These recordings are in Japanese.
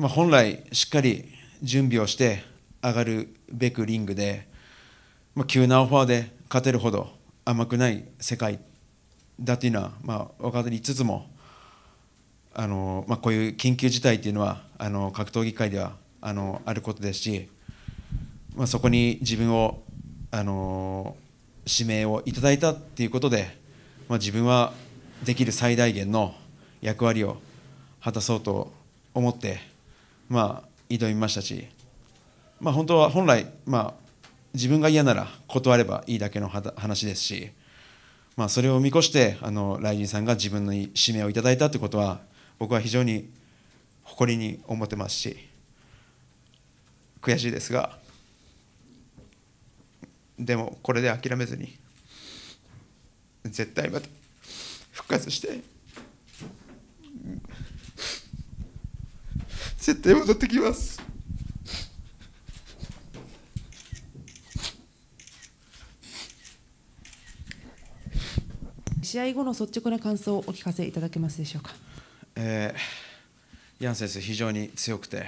まあ、本来しっかり準備をして上がるべくリングで、まあ、急なオファーで勝てるほど甘くない世界だというのは、まあ、分かりつつもあの、まあ、こういう緊急事態というのはあの格闘技界ではあのあることですし、まあ、そこに自分をあの指名をいただいたということで、まあ、自分はできる最大限の役割を果たそうと思って。まあ、挑みましたし、まあ、本当は本来、まあ、自分が嫌なら断ればいいだけの話ですし、まあ、それを見越してあのさんが自分の使命をいただいたということは僕は非常に誇りに思ってますし悔しいですがでもこれで諦めずに絶対また復活して。絶対戻ってきます。試合後の率直な感想をお聞かせいただけますでしょうか。えー、ヤン選手、非常に強くて、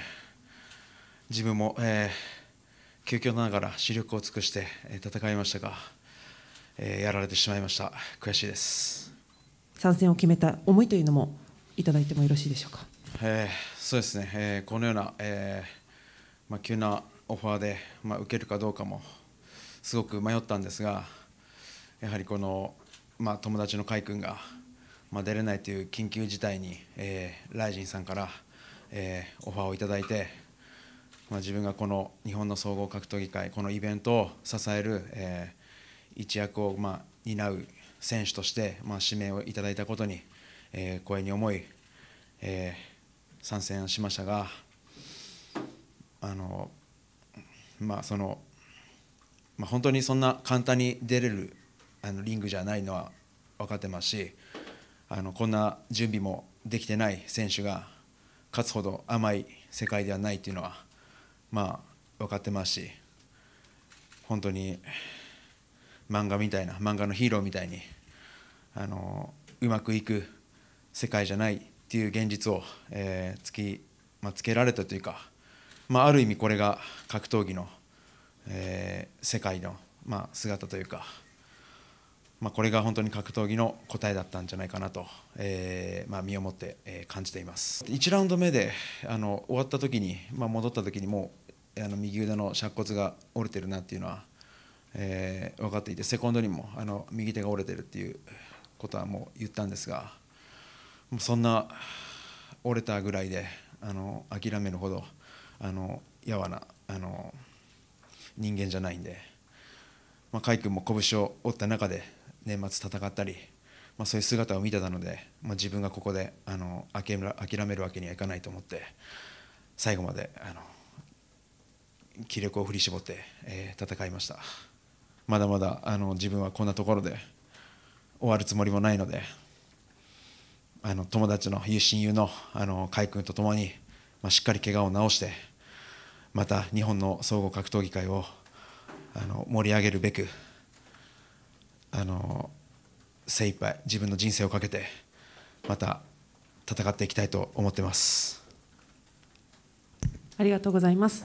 自分も、えー、急遽ながら視力を尽くして戦いましたが、えー、やられてしまいました、悔しいです参戦を決めた思いというのもいただいてもよろしいでしょうか。えー、そうですね、えー、このような、えー、まあ、急なオファーで、まあ、受けるかどうかもすごく迷ったんですがやはりこの、まあ、友達の海君が、まあ、出れないという緊急事態に、えー、ライジンさんから、えー、オファーをいただいて、まあ、自分がこの日本の総合格闘技界このイベントを支える、えー、一役を、まあ、担う選手として、まあ、指名をいただいたことに、えー、光栄に思い、えー参戦しましたがあのまあその、まあ、本当にそんな簡単に出れるあのリングじゃないのは分かってますしあのこんな準備もできてない選手が勝つほど甘い世界ではないというのは、まあ、分かってますし本当に漫画みたいな漫画のヒーローみたいにあのうまくいく世界じゃないっていう現実を、えー、き、まあ、つけられたというか、まあ、ある意味これが格闘技の、えー、世界の、まあ、姿というか、まあ、これが本当に格闘技の答えだったんじゃないかなと、えーまあ、身をもって、え感じています1ラウンド目であの終わった時に、まあ、戻った時にもうあの右腕の尺骨が折れてるなっていうのは、えー、分かっていてセコンドにもあの右手が折れてるっていうことはもう言ったんですが。そんな折れたぐらいであの諦めるほどあのやわなあの人間じゃないんで、まあ、海君も拳を折った中で年末戦ったり、まあ、そういう姿を見てたので、まあ、自分がここであの諦めるわけにはいかないと思って最後まであの気力を振り絞って、えー、戦いましたまだまだあの自分はこんなところで終わるつもりもないので。あの友達の親友のあの海君と共に、まあ、しっかり怪我を治してまた日本の総合格闘技界をあの盛り上げるべくあの精一杯自分の人生をかけてまた戦っていきたいと思ってます。ありがとうございます。